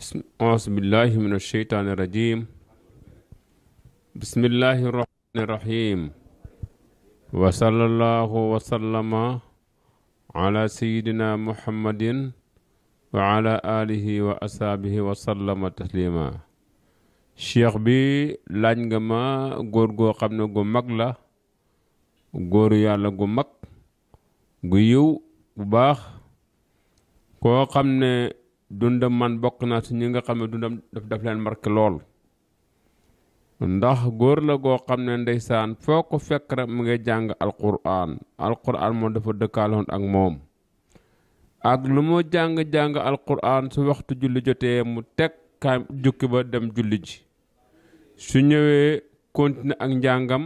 بسم أعوذ بالله من الشيطان الرجيم بسم الله الرحمن الرحيم وصلى الله وسلم على سيدنا محمد وعلى آله وأصحابه وسلم تسليما شيخ بي لانجما nga ma góor goo xam ne gu mag la góoru yàlla gu mag dundam man bokk na ci ñi nga xam dundam daf daf leen mark lool ndax góor la go xamne ne ndeysaan foo ko rek mu ngi jang alquran alquran mo dafa dëkkaaloon ak mom ak lu mo jang jang alquran su waxtu julli jote mu tek kaam jukki ba dem julli ji su ñewé continuer ak jangam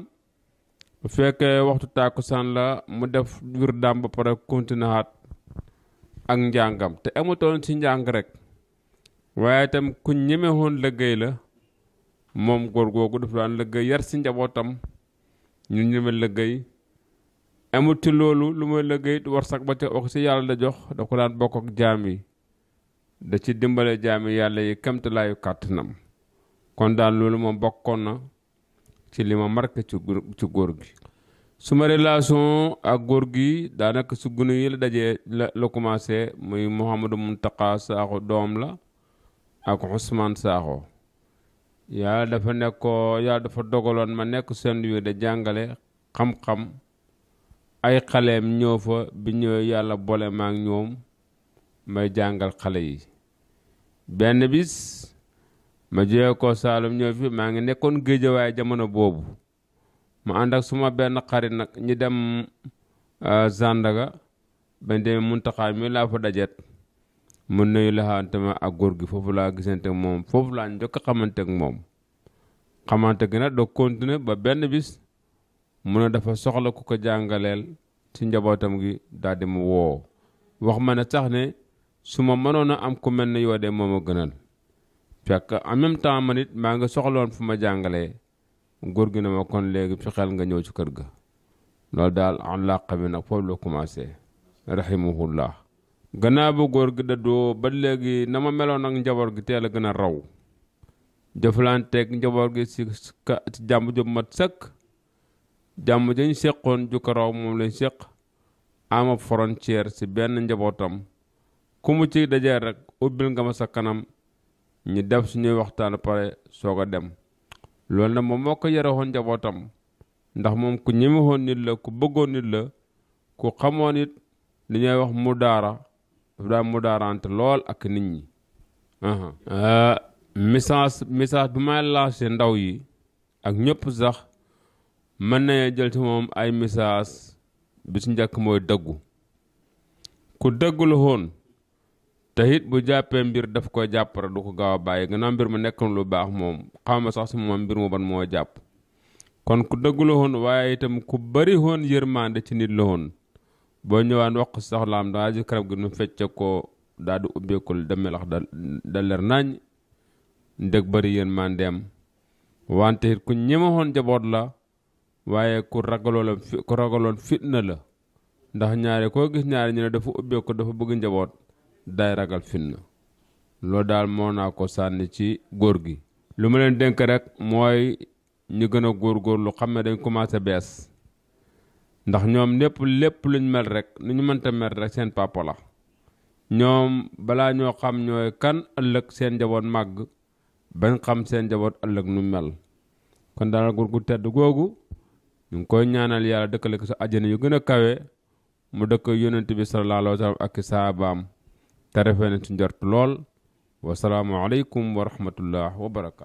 fekke waxtu takusan la mu def wirdaam ba pare continuer ak njàngam te amutoon ci njàng rek waaye tam ku ñemewoon liggéey la moom góor googu dafa daan liggéey yar ci njabootam ñu ñeme liggéey amut ci loolu lu muy liggéey du war sax ba ca ci yàlla la jox da ko daan bokk ak jaam yi da ci dimbale jaami yàlla yi kamtalaayu kàttanam kon daal loolu moom bokkoon na ci li ma marqué ci góor gi suma relation ak góor gi daanaka su gunu yi la dajee la la commencé muy Mouhamadou Mountakha Sakho doom la ak Ousmane Sakho yàlla dafa nekkoo yàlla dafa dogaloon ma nekk seen wi da jàngale xam-xam ay xaleem ñëw fa bi ñëwee yàlla boole maa ak ñoom may jàngal xale yi benn bis ma jóge ko Saalum ñëw fi maa ngi nekkoon géejawaay jamono boobu ma andak suma ben xari nak ñi dem euh, zandaga ben dem muntaxa mi la fa dajet mun neuy la hantama ak gor gi fofu la gisante mom fofu la ñokk xamante ak mom xamante gi nak do continuer ba ben bis mu na dafa soxla ku ko jangalel ci njabotam gi dal di mu wo wax ma na tax ne suma mënona am ku melni yo de momo gënal fekk en même temps manit ma nga soxla won fuma jangalé góor gi ne ma kon léegi fi xel nga ñëw ci kër ga loolu daal en làq bi nag foofu la commencé rahimahullah gannaaw bu góor gi dëddoo ba léegi na ma meloon ak njaboot gi teel a gën a raw jëflanteeg njaboot gi si ci jàmm ju mat sëkk jàmm jañ seqoon ju ko raw moom lañ seq ama frontière si benn njabootam ku mu ci dajee rek ubbil nga ma sa kanam ñu def suñuy waxtaan pare soog a dem loolu nag moom moo ko yore woon njabootam ndax moom ku ñemewoon nit la ku bëggoon nit la ku xamoon it li ñuy wax mu daara daa mu daarante lool ak nit ñi euh, message message bi may lancé ndaw yi ak ñëpp sax mën nañu jël moom ay message bi su njëkk mooy dëggu ku dëggu la woon te it bu jàppee mbir daf ko jàpp rek du ko gaaw a bàyyi gannaaw mbir mu nekkoon lu baax moom xawma sax si moom mbir mu ban moo jàpp kon ku dëggu la woon waaye itam ku bari woon yërmande ci nit la boo ñëwaan wax soxlaam daa ji karab gi nu fecce koo daal di ubbeekul demelax da da leer nañ ndeg bari yërmandeem wante it ku ñemewoon jaboot la waaye ku ragaloon ku ragaloon fitna la ndax ñaare koo gis ñaare ñu ne dafa ubbeeku dafa bëgg njaboot day ragal fitna loolu daal moo naa ko sànni ci góor gi lu ma leen dénk rek mooy ñu gën a góorgóorlu xam ne dañ commencé bees ndax ñoom lépp lépp luñ mel rek nu ñu mënta mel rek seen papa la ñoom balaa ñoo xam ñooy kan ëllëg seen njaboot màgg bañ xam seen njaboot ëllëg nu mel kon daal góor gu tedd googu ñu ngi koy ñaanal yàlla dëkkale ko sa àjjana yu gën a kawe mu dëkk yonent bi sallallahu alayhi wa ak i saabaam te rafet na ci njort lool wasalaamualeykum wa rahmatullah wa barakaatu.